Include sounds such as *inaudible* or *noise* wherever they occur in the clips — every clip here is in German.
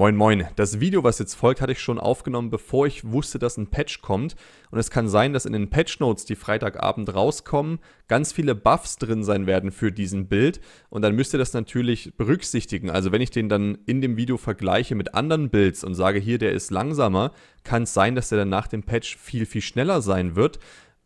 Moin moin, das Video, was jetzt folgt, hatte ich schon aufgenommen, bevor ich wusste, dass ein Patch kommt. Und es kann sein, dass in den Patch Notes, die Freitagabend rauskommen, ganz viele Buffs drin sein werden für diesen Bild. Und dann müsst ihr das natürlich berücksichtigen. Also wenn ich den dann in dem Video vergleiche mit anderen Builds und sage, hier, der ist langsamer, kann es sein, dass der dann nach dem Patch viel, viel schneller sein wird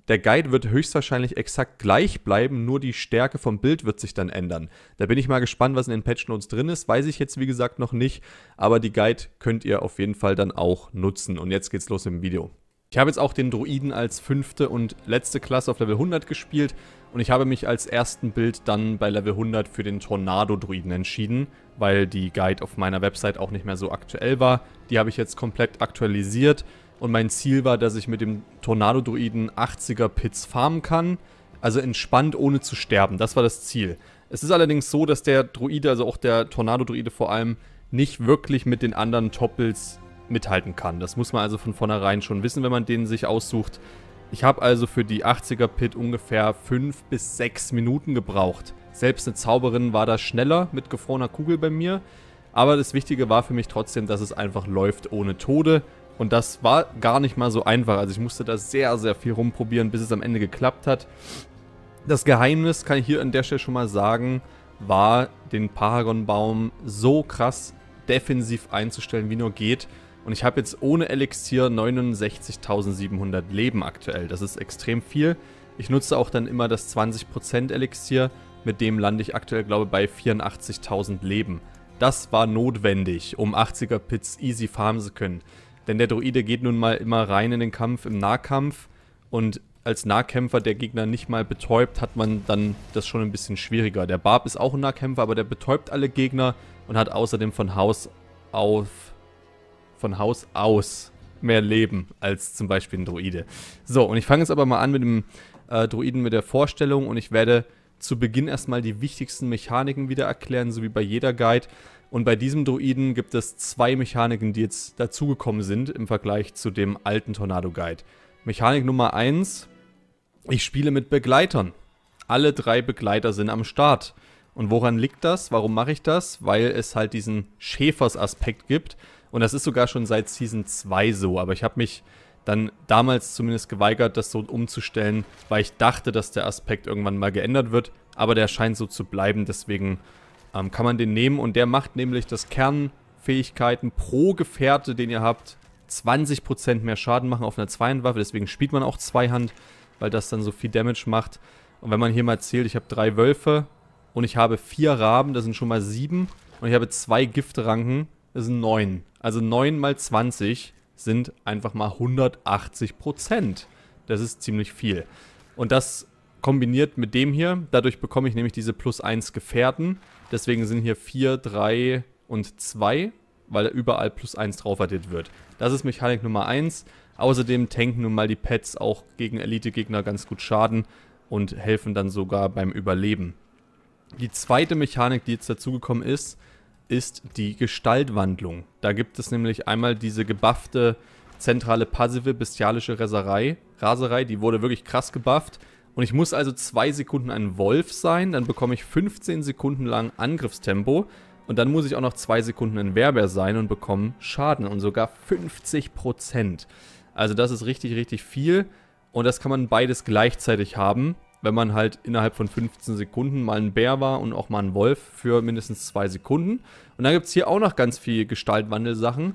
der Guide wird höchstwahrscheinlich exakt gleich bleiben, nur die Stärke vom Bild wird sich dann ändern. Da bin ich mal gespannt, was in den Patch Notes drin ist, weiß ich jetzt wie gesagt noch nicht, aber die Guide könnt ihr auf jeden Fall dann auch nutzen. Und jetzt geht's los im Video. Ich habe jetzt auch den Druiden als fünfte und letzte Klasse auf Level 100 gespielt und ich habe mich als ersten Bild dann bei Level 100 für den Tornado-Druiden entschieden, weil die Guide auf meiner Website auch nicht mehr so aktuell war. Die habe ich jetzt komplett aktualisiert und mein Ziel war, dass ich mit dem Tornado-Druiden 80er Pits farmen kann. Also entspannt, ohne zu sterben. Das war das Ziel. Es ist allerdings so, dass der Druide, also auch der Tornado-Druide vor allem, nicht wirklich mit den anderen Toppels mithalten kann. Das muss man also von vornherein schon wissen, wenn man den sich aussucht. Ich habe also für die 80er Pit ungefähr 5 bis 6 Minuten gebraucht. Selbst eine Zauberin war da schneller mit gefrorener Kugel bei mir. Aber das Wichtige war für mich trotzdem, dass es einfach läuft ohne Tode. Und das war gar nicht mal so einfach. Also ich musste da sehr, sehr viel rumprobieren, bis es am Ende geklappt hat. Das Geheimnis, kann ich hier an der Stelle schon mal sagen, war, den Paragon-Baum so krass defensiv einzustellen, wie nur geht. Und ich habe jetzt ohne Elixier 69.700 Leben aktuell. Das ist extrem viel. Ich nutze auch dann immer das 20% Elixier. Mit dem lande ich aktuell, glaube ich, bei 84.000 Leben. Das war notwendig, um 80er Pits easy farmen zu können. Denn der Droide geht nun mal immer rein in den Kampf im Nahkampf und als Nahkämpfer der Gegner nicht mal betäubt, hat man dann das schon ein bisschen schwieriger. Der Barb ist auch ein Nahkämpfer, aber der betäubt alle Gegner und hat außerdem von Haus auf von Haus aus mehr Leben als zum Beispiel ein Droide. So, und ich fange jetzt aber mal an mit dem äh, Droiden mit der Vorstellung und ich werde zu Beginn erstmal die wichtigsten Mechaniken wieder erklären, so wie bei jeder Guide. Und bei diesem Druiden gibt es zwei Mechaniken, die jetzt dazugekommen sind im Vergleich zu dem alten Tornado Guide. Mechanik Nummer 1, ich spiele mit Begleitern. Alle drei Begleiter sind am Start. Und woran liegt das? Warum mache ich das? Weil es halt diesen Schäfers-Aspekt gibt. Und das ist sogar schon seit Season 2 so. Aber ich habe mich dann damals zumindest geweigert, das so umzustellen, weil ich dachte, dass der Aspekt irgendwann mal geändert wird. Aber der scheint so zu bleiben, deswegen ähm, kann man den nehmen. Und der macht nämlich das Kernfähigkeiten pro Gefährte, den ihr habt, 20% mehr Schaden machen auf einer Zweihandwaffe. Deswegen spielt man auch Zweihand, weil das dann so viel Damage macht. Und wenn man hier mal zählt, ich habe drei Wölfe und ich habe vier Raben, das sind schon mal sieben. Und ich habe zwei Giftranken, das sind neun. Also neun mal 20 sind einfach mal 180 Prozent. Das ist ziemlich viel. Und das kombiniert mit dem hier, dadurch bekomme ich nämlich diese plus 1 Gefährten. Deswegen sind hier 4, 3 und 2, weil überall plus 1 draufaddiert wird. Das ist Mechanik Nummer 1. Außerdem tanken nun mal die Pets auch gegen Elite-Gegner ganz gut Schaden und helfen dann sogar beim Überleben. Die zweite Mechanik, die jetzt dazugekommen ist, ist die Gestaltwandlung. Da gibt es nämlich einmal diese gebuffte zentrale passive bestialische Raserei, Raserei, die wurde wirklich krass gebufft. Und ich muss also zwei Sekunden ein Wolf sein, dann bekomme ich 15 Sekunden lang Angriffstempo. Und dann muss ich auch noch zwei Sekunden ein Werber sein und bekomme Schaden und sogar 50%. Also das ist richtig, richtig viel. Und das kann man beides gleichzeitig haben wenn man halt innerhalb von 15 Sekunden mal ein Bär war und auch mal ein Wolf für mindestens zwei Sekunden. Und dann gibt es hier auch noch ganz viel Gestaltwandelsachen.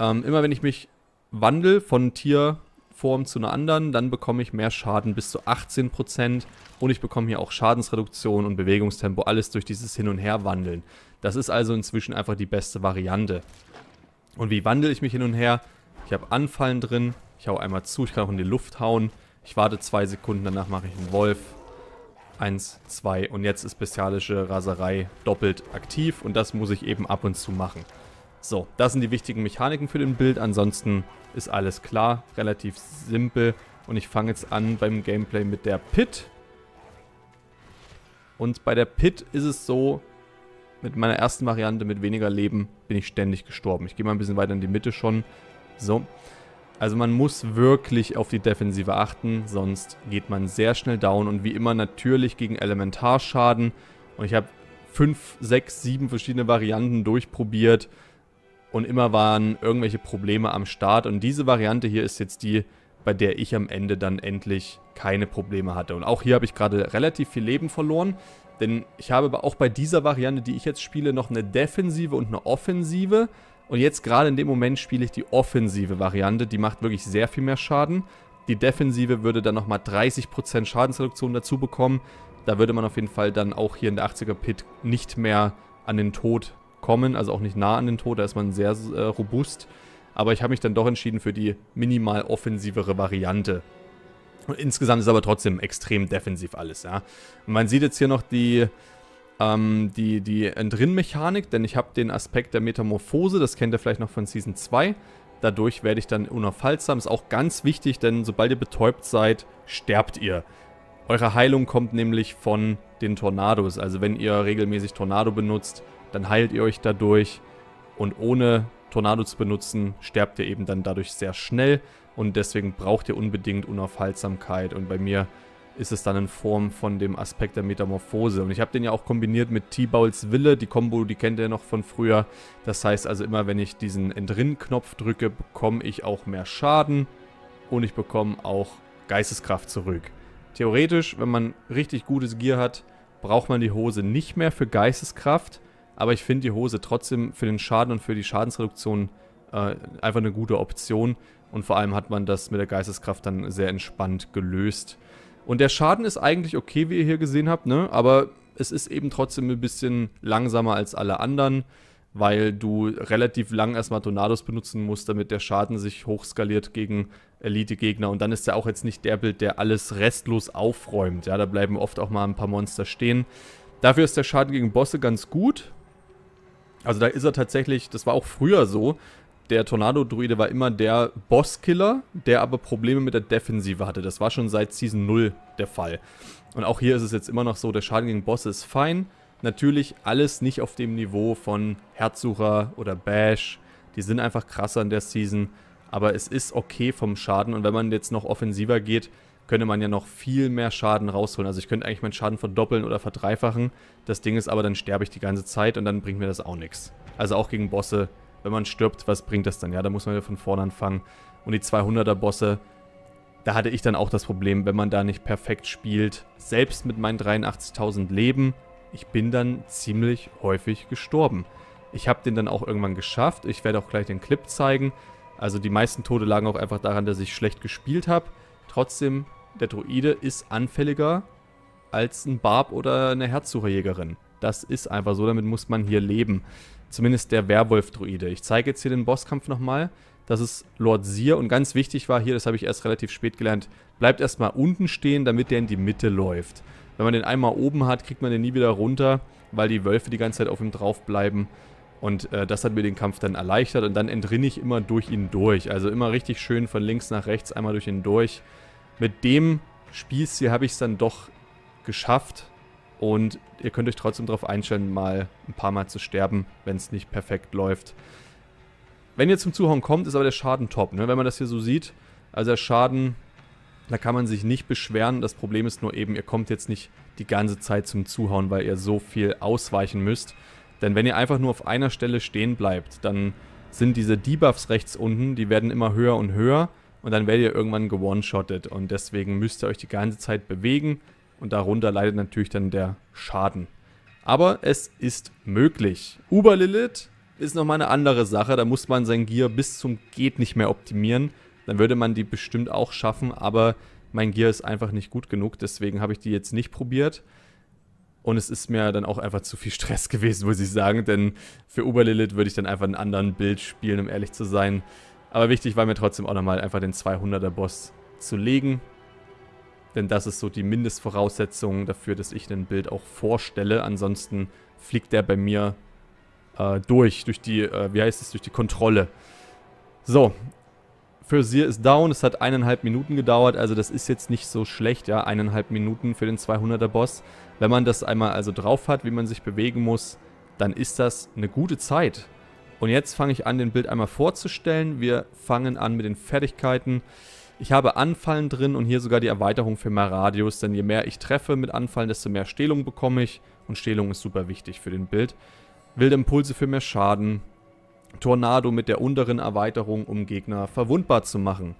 Ähm, immer wenn ich mich wandle von Tierform zu einer anderen, dann bekomme ich mehr Schaden bis zu 18% und ich bekomme hier auch Schadensreduktion und Bewegungstempo, alles durch dieses Hin- und Herwandeln. Das ist also inzwischen einfach die beste Variante. Und wie wandle ich mich hin und her? Ich habe Anfallen drin, ich hau einmal zu, ich kann auch in die Luft hauen. Ich warte zwei Sekunden, danach mache ich einen Wolf. Eins, zwei und jetzt ist bestialische Raserei doppelt aktiv und das muss ich eben ab und zu machen. So, das sind die wichtigen Mechaniken für den Bild, ansonsten ist alles klar, relativ simpel und ich fange jetzt an beim Gameplay mit der Pit. Und bei der Pit ist es so, mit meiner ersten Variante mit weniger Leben bin ich ständig gestorben. Ich gehe mal ein bisschen weiter in die Mitte schon. So, also man muss wirklich auf die Defensive achten, sonst geht man sehr schnell down und wie immer natürlich gegen Elementarschaden. Und ich habe 5, 6, 7 verschiedene Varianten durchprobiert und immer waren irgendwelche Probleme am Start. Und diese Variante hier ist jetzt die, bei der ich am Ende dann endlich keine Probleme hatte. Und auch hier habe ich gerade relativ viel Leben verloren, denn ich habe auch bei dieser Variante, die ich jetzt spiele, noch eine defensive und eine offensive. Und jetzt gerade in dem Moment spiele ich die offensive Variante. Die macht wirklich sehr viel mehr Schaden. Die defensive würde dann nochmal 30% Schadensreduktion dazu bekommen. Da würde man auf jeden Fall dann auch hier in der 80er Pit nicht mehr an den Tod kommen. Also auch nicht nah an den Tod. Da ist man sehr äh, robust. Aber ich habe mich dann doch entschieden für die minimal offensivere Variante. Und insgesamt ist aber trotzdem extrem defensiv alles. Ja? Und man sieht jetzt hier noch die ähm, die, die Entrinnmechanik, denn ich habe den Aspekt der Metamorphose, das kennt ihr vielleicht noch von Season 2. Dadurch werde ich dann unaufhaltsam. Ist auch ganz wichtig, denn sobald ihr betäubt seid, sterbt ihr. Eure Heilung kommt nämlich von den Tornados. Also wenn ihr regelmäßig Tornado benutzt, dann heilt ihr euch dadurch. Und ohne Tornado zu benutzen, sterbt ihr eben dann dadurch sehr schnell. Und deswegen braucht ihr unbedingt Unaufhaltsamkeit. Und bei mir ist es dann in Form von dem Aspekt der Metamorphose. Und ich habe den ja auch kombiniert mit T-Bowls Wille. Die Combo, die kennt ihr noch von früher. Das heißt also immer, wenn ich diesen entrinn knopf drücke, bekomme ich auch mehr Schaden. Und ich bekomme auch Geisteskraft zurück. Theoretisch, wenn man richtig gutes Gear hat, braucht man die Hose nicht mehr für Geisteskraft. Aber ich finde die Hose trotzdem für den Schaden und für die Schadensreduktion äh, einfach eine gute Option. Und vor allem hat man das mit der Geisteskraft dann sehr entspannt gelöst und der Schaden ist eigentlich okay, wie ihr hier gesehen habt, ne? aber es ist eben trotzdem ein bisschen langsamer als alle anderen, weil du relativ lang erstmal Tornados benutzen musst, damit der Schaden sich hochskaliert gegen Elite-Gegner. Und dann ist er auch jetzt nicht der Bild, der alles restlos aufräumt. Ja, da bleiben oft auch mal ein paar Monster stehen. Dafür ist der Schaden gegen Bosse ganz gut. Also da ist er tatsächlich, das war auch früher so, der Tornado-Druide war immer der Bosskiller, der aber Probleme mit der Defensive hatte. Das war schon seit Season 0 der Fall. Und auch hier ist es jetzt immer noch so, der Schaden gegen Bosse ist fein. Natürlich alles nicht auf dem Niveau von Herzsucher oder Bash. Die sind einfach krasser in der Season. Aber es ist okay vom Schaden. Und wenn man jetzt noch offensiver geht, könnte man ja noch viel mehr Schaden rausholen. Also ich könnte eigentlich meinen Schaden verdoppeln oder verdreifachen. Das Ding ist aber, dann sterbe ich die ganze Zeit und dann bringt mir das auch nichts. Also auch gegen Bosse wenn man stirbt, was bringt das dann? Ja, da muss man wieder von vorne anfangen. Und die 200er-Bosse, da hatte ich dann auch das Problem, wenn man da nicht perfekt spielt, selbst mit meinen 83.000 Leben, ich bin dann ziemlich häufig gestorben. Ich habe den dann auch irgendwann geschafft. Ich werde auch gleich den Clip zeigen. Also die meisten Tode lagen auch einfach daran, dass ich schlecht gespielt habe. Trotzdem, der Druide ist anfälliger als ein Barb oder eine Herzsucherjägerin. Das ist einfach so, damit muss man hier leben. Zumindest der Werwolf-Druide. Ich zeige jetzt hier den Bosskampf nochmal. Das ist Lord Seer und ganz wichtig war hier, das habe ich erst relativ spät gelernt, bleibt erstmal unten stehen, damit der in die Mitte läuft. Wenn man den einmal oben hat, kriegt man den nie wieder runter, weil die Wölfe die ganze Zeit auf ihm drauf bleiben. Und äh, das hat mir den Kampf dann erleichtert und dann entrinne ich immer durch ihn durch. Also immer richtig schön von links nach rechts einmal durch ihn durch. Mit dem Spielstil habe ich es dann doch geschafft, und ihr könnt euch trotzdem darauf einstellen, mal ein paar Mal zu sterben, wenn es nicht perfekt läuft. Wenn ihr zum Zuhauen kommt, ist aber der Schaden top. Ne? Wenn man das hier so sieht, also der Schaden, da kann man sich nicht beschweren. Das Problem ist nur eben, ihr kommt jetzt nicht die ganze Zeit zum Zuhauen, weil ihr so viel ausweichen müsst. Denn wenn ihr einfach nur auf einer Stelle stehen bleibt, dann sind diese Debuffs rechts unten, die werden immer höher und höher. Und dann werdet ihr irgendwann gewone-shottet. Und deswegen müsst ihr euch die ganze Zeit bewegen und darunter leidet natürlich dann der Schaden. Aber es ist möglich. Uber Lilith ist nochmal eine andere Sache. Da muss man sein Gear bis zum Geht nicht mehr optimieren. Dann würde man die bestimmt auch schaffen, aber mein Gear ist einfach nicht gut genug. Deswegen habe ich die jetzt nicht probiert. Und es ist mir dann auch einfach zu viel Stress *laughs* gewesen, muss ich sagen. Denn für Lilith würde ich dann einfach einen anderen Bild spielen, um ehrlich zu sein. Aber wichtig war mir trotzdem auch nochmal einfach den 200er-Boss zu legen. Denn das ist so die Mindestvoraussetzung dafür, dass ich ein Bild auch vorstelle. Ansonsten fliegt der bei mir äh, durch, durch die, äh, wie heißt es, durch die Kontrolle. So, Fürsier ist down, es hat eineinhalb Minuten gedauert, also das ist jetzt nicht so schlecht, ja, eineinhalb Minuten für den 200er Boss. Wenn man das einmal also drauf hat, wie man sich bewegen muss, dann ist das eine gute Zeit. Und jetzt fange ich an, den Bild einmal vorzustellen. Wir fangen an mit den Fertigkeiten. Ich habe Anfallen drin und hier sogar die Erweiterung für mehr Radius, denn je mehr ich treffe mit Anfallen, desto mehr Stehlung bekomme ich. Und Stehlung ist super wichtig für den Bild. Wilde Impulse für mehr Schaden. Tornado mit der unteren Erweiterung, um Gegner verwundbar zu machen.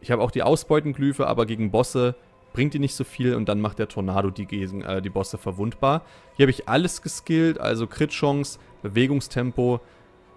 Ich habe auch die Ausbeutenglyphe, aber gegen Bosse bringt die nicht so viel und dann macht der Tornado die, äh, die Bosse verwundbar. Hier habe ich alles geskillt, also Crit-Chance, Bewegungstempo,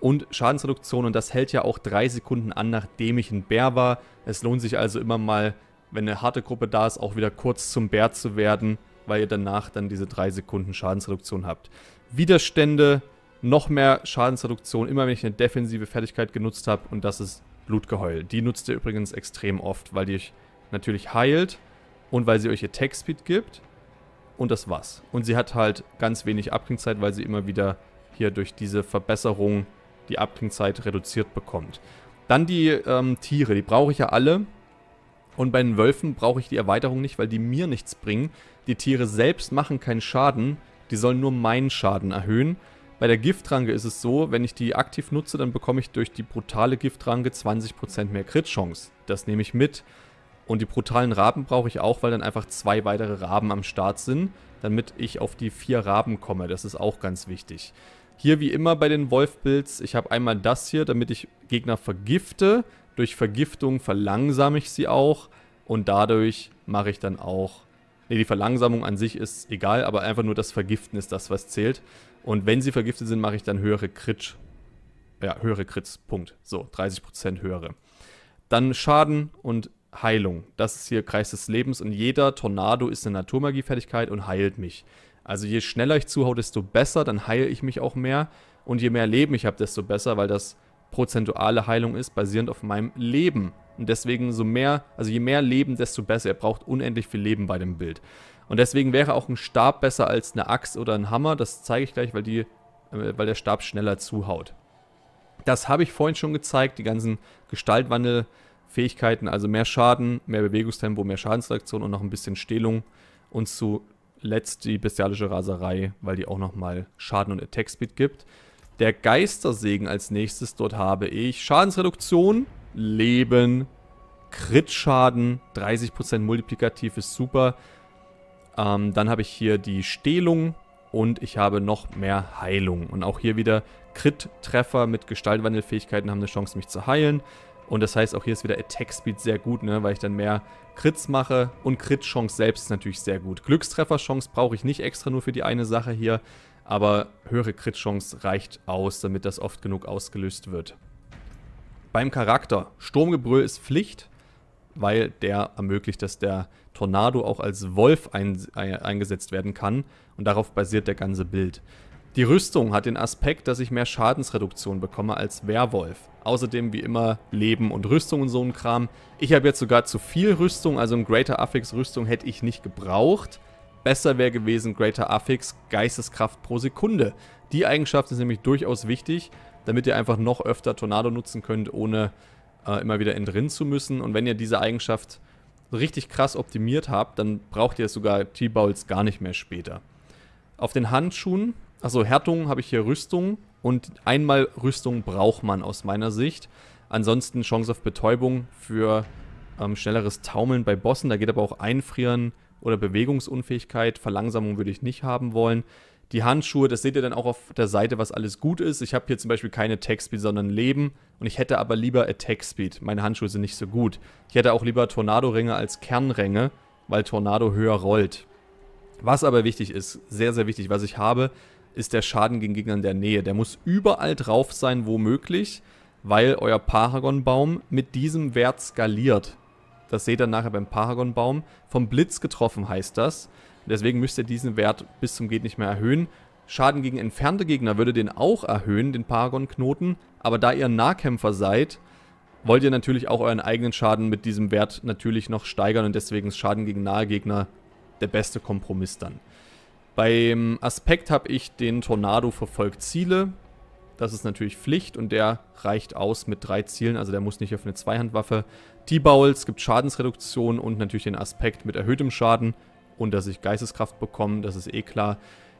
und Schadensreduktion und das hält ja auch drei Sekunden an, nachdem ich ein Bär war. Es lohnt sich also immer mal, wenn eine harte Gruppe da ist, auch wieder kurz zum Bär zu werden, weil ihr danach dann diese drei Sekunden Schadensreduktion habt. Widerstände, noch mehr Schadensreduktion, immer wenn ich eine defensive Fertigkeit genutzt habe und das ist Blutgeheul. Die nutzt ihr übrigens extrem oft, weil die euch natürlich heilt und weil sie euch ihr Attack Speed gibt und das war's. Und sie hat halt ganz wenig Abklingzeit, weil sie immer wieder hier durch diese Verbesserung die Abklingzeit reduziert bekommt. Dann die ähm, Tiere, die brauche ich ja alle. Und bei den Wölfen brauche ich die Erweiterung nicht, weil die mir nichts bringen. Die Tiere selbst machen keinen Schaden, die sollen nur meinen Schaden erhöhen. Bei der Giftranke ist es so, wenn ich die aktiv nutze, dann bekomme ich durch die brutale Giftranke 20% mehr Crit-Chance. Das nehme ich mit. Und die brutalen Raben brauche ich auch, weil dann einfach zwei weitere Raben am Start sind, damit ich auf die vier Raben komme. Das ist auch ganz wichtig. Hier wie immer bei den Wolf-Builds, ich habe einmal das hier, damit ich Gegner vergifte. Durch Vergiftung verlangsame ich sie auch und dadurch mache ich dann auch... Ne, die Verlangsamung an sich ist egal, aber einfach nur das Vergiften ist das, was zählt. Und wenn sie vergiftet sind, mache ich dann höhere Kritsch. Ja, höhere Crits, Punkt. So, 30% höhere. Dann Schaden und Heilung. Das ist hier Kreis des Lebens und jeder Tornado ist eine Naturmagie-Fertigkeit und heilt mich. Also je schneller ich zuhaue, desto besser, dann heile ich mich auch mehr. Und je mehr Leben ich habe, desto besser, weil das prozentuale Heilung ist, basierend auf meinem Leben. Und deswegen so mehr, also je mehr Leben, desto besser. Er braucht unendlich viel Leben bei dem Bild. Und deswegen wäre auch ein Stab besser als eine Axt oder ein Hammer. Das zeige ich gleich, weil, die, äh, weil der Stab schneller zuhaut. Das habe ich vorhin schon gezeigt, die ganzen Gestaltwandelfähigkeiten, also mehr Schaden, mehr Bewegungstempo, mehr Schadensreaktion und noch ein bisschen Stehlung Und zu letzt die bestialische Raserei, weil die auch nochmal Schaden und Attack Speed gibt. Der Geistersegen als nächstes. Dort habe ich Schadensreduktion, Leben, Crit-Schaden, 30% Multiplikativ ist super. Ähm, dann habe ich hier die Stehlung und ich habe noch mehr Heilung. Und auch hier wieder Crit-Treffer mit Gestaltwandelfähigkeiten haben eine Chance, mich zu heilen. Und das heißt, auch hier ist wieder Attack Speed sehr gut, ne, weil ich dann mehr Crits mache und Crit-Chance selbst ist natürlich sehr gut. Glückstreffer-Chance brauche ich nicht extra nur für die eine Sache hier, aber höhere Crit-Chance reicht aus, damit das oft genug ausgelöst wird. Beim Charakter, Sturmgebrüll ist Pflicht, weil der ermöglicht, dass der Tornado auch als Wolf ein, ein, äh, eingesetzt werden kann und darauf basiert der ganze Bild. Die Rüstung hat den Aspekt, dass ich mehr Schadensreduktion bekomme als Werwolf. Außerdem wie immer Leben und Rüstung und so ein Kram. Ich habe jetzt sogar zu viel Rüstung, also ein Greater Affix Rüstung hätte ich nicht gebraucht. Besser wäre gewesen Greater Affix Geisteskraft pro Sekunde. Die Eigenschaft ist nämlich durchaus wichtig, damit ihr einfach noch öfter Tornado nutzen könnt, ohne äh, immer wieder in drin zu müssen. Und wenn ihr diese Eigenschaft richtig krass optimiert habt, dann braucht ihr sogar T-Bowls gar nicht mehr später. Auf den Handschuhen Achso, Härtung habe ich hier Rüstung. Und einmal Rüstung braucht man aus meiner Sicht. Ansonsten Chance auf Betäubung für ähm, schnelleres Taumeln bei Bossen. Da geht aber auch Einfrieren oder Bewegungsunfähigkeit. Verlangsamung würde ich nicht haben wollen. Die Handschuhe, das seht ihr dann auch auf der Seite, was alles gut ist. Ich habe hier zum Beispiel keine Attack Speed, sondern Leben. Und ich hätte aber lieber Attack Speed. Meine Handschuhe sind nicht so gut. Ich hätte auch lieber Tornado-Ringe als Kernränge, weil Tornado höher rollt. Was aber wichtig ist, sehr, sehr wichtig, was ich habe, ist der Schaden gegen Gegner in der Nähe. Der muss überall drauf sein, womöglich, weil euer Paragon-Baum mit diesem Wert skaliert. Das seht ihr nachher beim Paragon-Baum. Vom Blitz getroffen heißt das. Deswegen müsst ihr diesen Wert bis zum Geht nicht mehr erhöhen. Schaden gegen entfernte Gegner würde den auch erhöhen, den Paragon-Knoten. Aber da ihr Nahkämpfer seid, wollt ihr natürlich auch euren eigenen Schaden mit diesem Wert natürlich noch steigern. Und deswegen ist Schaden gegen nahe Gegner der beste Kompromiss dann. Beim Aspekt habe ich den Tornado verfolgt Ziele. Das ist natürlich Pflicht und der reicht aus mit drei Zielen, also der muss nicht auf eine Zweihandwaffe. T-Bowls gibt Schadensreduktion und natürlich den Aspekt mit erhöhtem Schaden und dass ich Geisteskraft bekomme, das ist eh klar.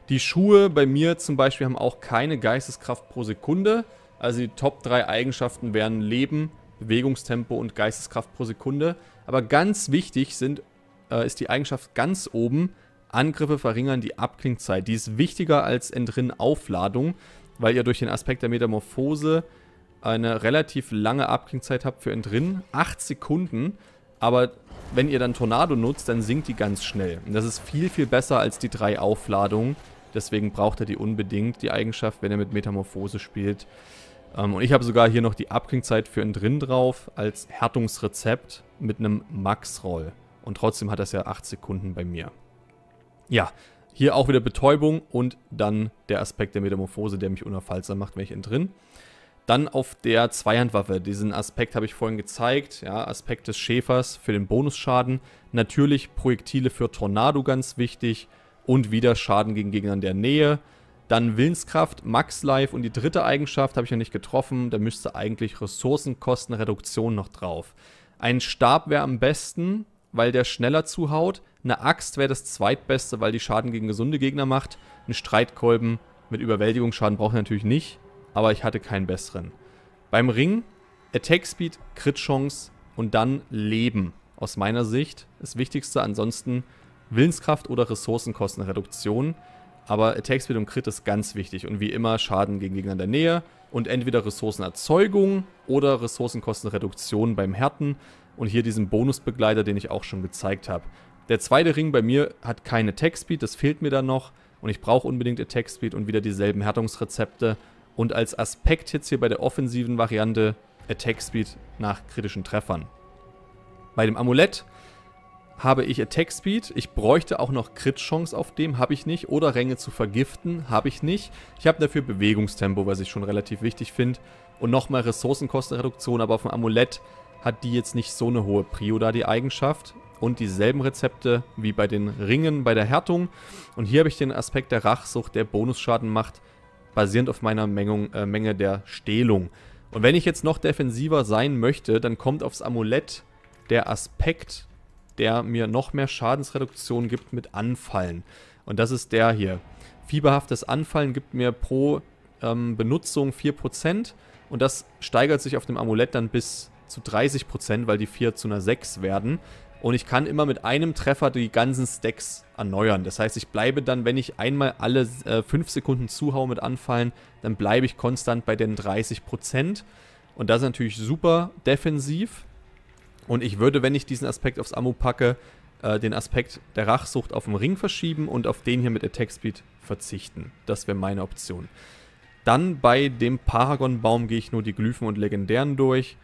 Die Schuhe bei mir zum Beispiel haben auch keine Geisteskraft pro Sekunde. Also die Top 3 Eigenschaften wären Leben, Bewegungstempo und Geisteskraft pro Sekunde. Aber ganz wichtig sind, äh, ist die Eigenschaft ganz oben, Angriffe verringern die Abklingzeit. Die ist wichtiger als Entrinnen Aufladung, weil ihr durch den Aspekt der Metamorphose eine relativ lange Abklingzeit habt für Entrinnen. 8 Sekunden, aber wenn ihr dann Tornado nutzt, dann sinkt die ganz schnell. Und das ist viel, viel besser als die drei Aufladungen. Deswegen braucht er die unbedingt, die Eigenschaft, wenn er mit Metamorphose spielt. Ähm, und ich habe sogar hier noch die Abklingzeit für Entrinnen drauf als Härtungsrezept mit einem Max-Roll. Und trotzdem hat das ja 8 Sekunden bei mir. Ja, hier auch wieder Betäubung und dann der Aspekt der Metamorphose, der mich unaufhaltsam macht, wenn ich ihn drin. Dann auf der Zweihandwaffe, diesen Aspekt habe ich vorhin gezeigt, ja, Aspekt des Schäfers für den Bonusschaden. Natürlich Projektile für Tornado ganz wichtig und wieder Schaden gegen Gegner in der Nähe. Dann Willenskraft, Max Life und die dritte Eigenschaft habe ich ja nicht getroffen, da müsste eigentlich Ressourcenkostenreduktion noch drauf. Ein Stab wäre am besten, weil der schneller zuhaut. Eine Axt wäre das zweitbeste, weil die Schaden gegen gesunde Gegner macht. Ein Streitkolben mit Überwältigungsschaden brauche ich natürlich nicht, aber ich hatte keinen besseren. Beim Ring Attack Speed, Crit Chance und dann Leben. Aus meiner Sicht das Wichtigste, ansonsten Willenskraft oder Ressourcenkostenreduktion. Aber Attack Speed und Crit ist ganz wichtig und wie immer Schaden gegen Gegner in der Nähe und entweder Ressourcenerzeugung oder Ressourcenkostenreduktion beim Härten und hier diesen Bonusbegleiter, den ich auch schon gezeigt habe. Der zweite Ring bei mir hat keine Attack Speed, das fehlt mir dann noch und ich brauche unbedingt Attack Speed und wieder dieselben Härtungsrezepte und als Aspekt jetzt hier bei der offensiven Variante Attack Speed nach kritischen Treffern. Bei dem Amulett habe ich Attack Speed, ich bräuchte auch noch Crit-Chance auf dem, habe ich nicht, oder Ränge zu vergiften, habe ich nicht. Ich habe dafür Bewegungstempo, was ich schon relativ wichtig finde und nochmal Ressourcenkostenreduktion, aber auf dem Amulett hat die jetzt nicht so eine hohe Prio da, die Eigenschaft. Und dieselben Rezepte wie bei den Ringen bei der Härtung. Und hier habe ich den Aspekt der Rachsucht, der Bonusschaden macht, basierend auf meiner Mengung, äh, Menge der Stehlung. Und wenn ich jetzt noch defensiver sein möchte, dann kommt aufs Amulett der Aspekt, der mir noch mehr Schadensreduktion gibt mit Anfallen. Und das ist der hier. Fieberhaftes Anfallen gibt mir pro ähm, Benutzung 4% und das steigert sich auf dem Amulett dann bis zu 30%, weil die 4 zu einer 6 werden. Und ich kann immer mit einem Treffer die ganzen Stacks erneuern. Das heißt, ich bleibe dann, wenn ich einmal alle äh, 5 Sekunden zuhaue mit Anfallen, dann bleibe ich konstant bei den 30%. Und das ist natürlich super defensiv. Und ich würde, wenn ich diesen Aspekt aufs Ammo packe, äh, den Aspekt der Rachsucht auf dem Ring verschieben und auf den hier mit Attack Speed verzichten. Das wäre meine Option. Dann bei dem Paragon-Baum gehe ich nur die Glyphen und Legendären durch.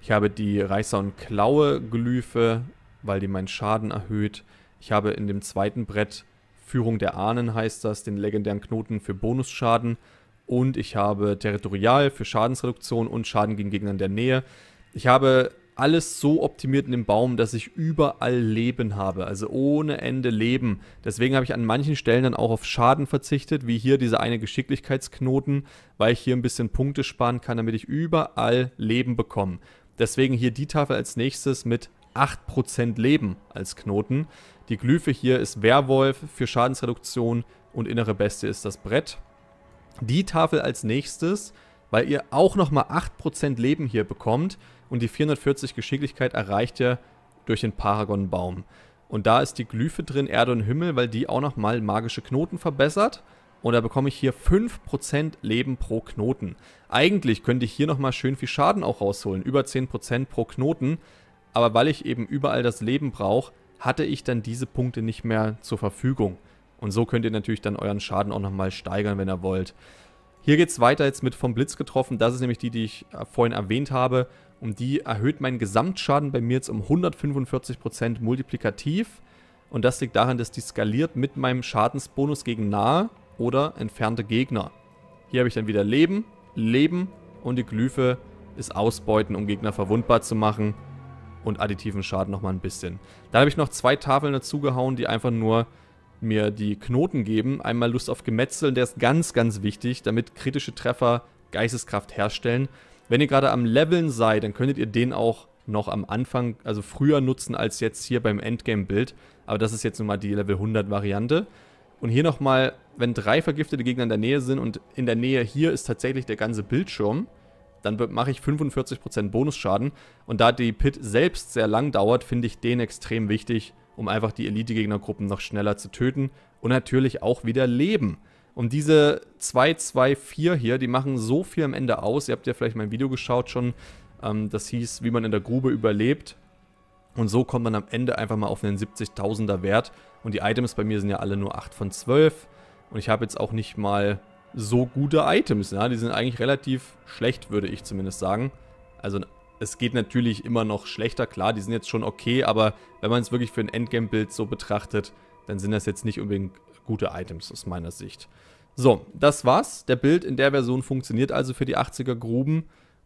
Ich habe die Reißer und Klaue-Glyphe, weil die meinen Schaden erhöht. Ich habe in dem zweiten Brett Führung der Ahnen heißt das, den legendären Knoten für Bonusschaden. Und ich habe Territorial für Schadensreduktion und Schaden gegen Gegner in der Nähe. Ich habe alles so optimiert in dem Baum, dass ich überall Leben habe, also ohne Ende Leben. Deswegen habe ich an manchen Stellen dann auch auf Schaden verzichtet, wie hier dieser eine Geschicklichkeitsknoten, weil ich hier ein bisschen Punkte sparen kann, damit ich überall Leben bekomme. Deswegen hier die Tafel als nächstes mit 8% Leben als Knoten. Die Glyphe hier ist Werwolf für Schadensreduktion und innere Beste ist das Brett. Die Tafel als nächstes, weil ihr auch nochmal 8% Leben hier bekommt, und die 440 Geschicklichkeit erreicht ihr durch den Paragon-Baum. Und da ist die Glyphe drin, Erde und Himmel, weil die auch nochmal magische Knoten verbessert. Und da bekomme ich hier 5% Leben pro Knoten. Eigentlich könnte ich hier nochmal schön viel Schaden auch rausholen, über 10% pro Knoten. Aber weil ich eben überall das Leben brauche, hatte ich dann diese Punkte nicht mehr zur Verfügung. Und so könnt ihr natürlich dann euren Schaden auch nochmal steigern, wenn ihr wollt. Hier geht es weiter jetzt mit vom Blitz getroffen. Das ist nämlich die, die ich äh, vorhin erwähnt habe. Und die erhöht meinen Gesamtschaden bei mir jetzt um 145% multiplikativ. Und das liegt daran, dass die skaliert mit meinem Schadensbonus gegen nahe oder entfernte Gegner. Hier habe ich dann wieder Leben, Leben und die Glyphe ist Ausbeuten, um Gegner verwundbar zu machen und additiven Schaden nochmal ein bisschen. Dann habe ich noch zwei Tafeln dazugehauen, die einfach nur mir die Knoten geben. Einmal Lust auf Gemetzel, der ist ganz, ganz wichtig, damit kritische Treffer Geisteskraft herstellen. Wenn ihr gerade am Leveln seid, dann könntet ihr den auch noch am Anfang, also früher nutzen als jetzt hier beim Endgame-Bild. Aber das ist jetzt nun mal die Level 100-Variante. Und hier nochmal, wenn drei vergiftete Gegner in der Nähe sind und in der Nähe hier ist tatsächlich der ganze Bildschirm, dann mache ich 45% Bonusschaden. Und da die Pit selbst sehr lang dauert, finde ich den extrem wichtig, um einfach die Elite-Gegnergruppen noch schneller zu töten und natürlich auch wieder Leben. Und diese 2-2-4 hier, die machen so viel am Ende aus. Ihr habt ja vielleicht mein Video geschaut schon, ähm, das hieß, wie man in der Grube überlebt. Und so kommt man am Ende einfach mal auf einen 70.000er Wert. Und die Items bei mir sind ja alle nur 8 von 12. Und ich habe jetzt auch nicht mal so gute Items. Ja? Die sind eigentlich relativ schlecht, würde ich zumindest sagen. Also ein es geht natürlich immer noch schlechter. Klar, die sind jetzt schon okay, aber wenn man es wirklich für ein Endgame-Bild so betrachtet, dann sind das jetzt nicht unbedingt gute Items aus meiner Sicht. So, das war's. Der Bild in der Version funktioniert also für die 80er Gruben.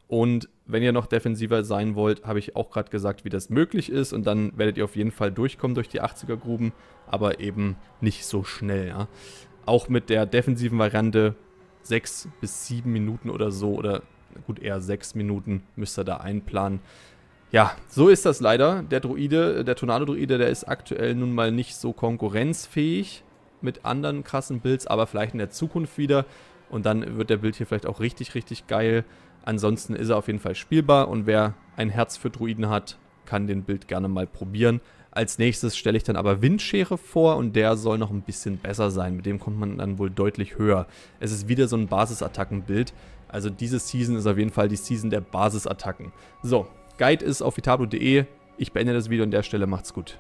Und wenn ihr noch defensiver sein wollt, habe ich auch gerade gesagt, wie das möglich ist. Und dann werdet ihr auf jeden Fall durchkommen durch die 80er Gruben, aber eben nicht so schnell. Ja? Auch mit der defensiven Variante 6 bis 7 Minuten oder so oder gut eher sechs Minuten müsst ihr da einplanen. Ja, so ist das leider. Der Druide, äh, der Tornado-Druide, der ist aktuell nun mal nicht so konkurrenzfähig mit anderen krassen Builds, aber vielleicht in der Zukunft wieder. Und dann wird der Bild hier vielleicht auch richtig, richtig geil. Ansonsten ist er auf jeden Fall spielbar und wer ein Herz für Druiden hat, kann den Bild gerne mal probieren. Als nächstes stelle ich dann aber Windschere vor und der soll noch ein bisschen besser sein. Mit dem kommt man dann wohl deutlich höher. Es ist wieder so ein Basisattackenbild. Also diese Season ist auf jeden Fall die Season der Basisattacken. So, Guide ist auf vitablo.de. Ich beende das Video an der Stelle. Macht's gut.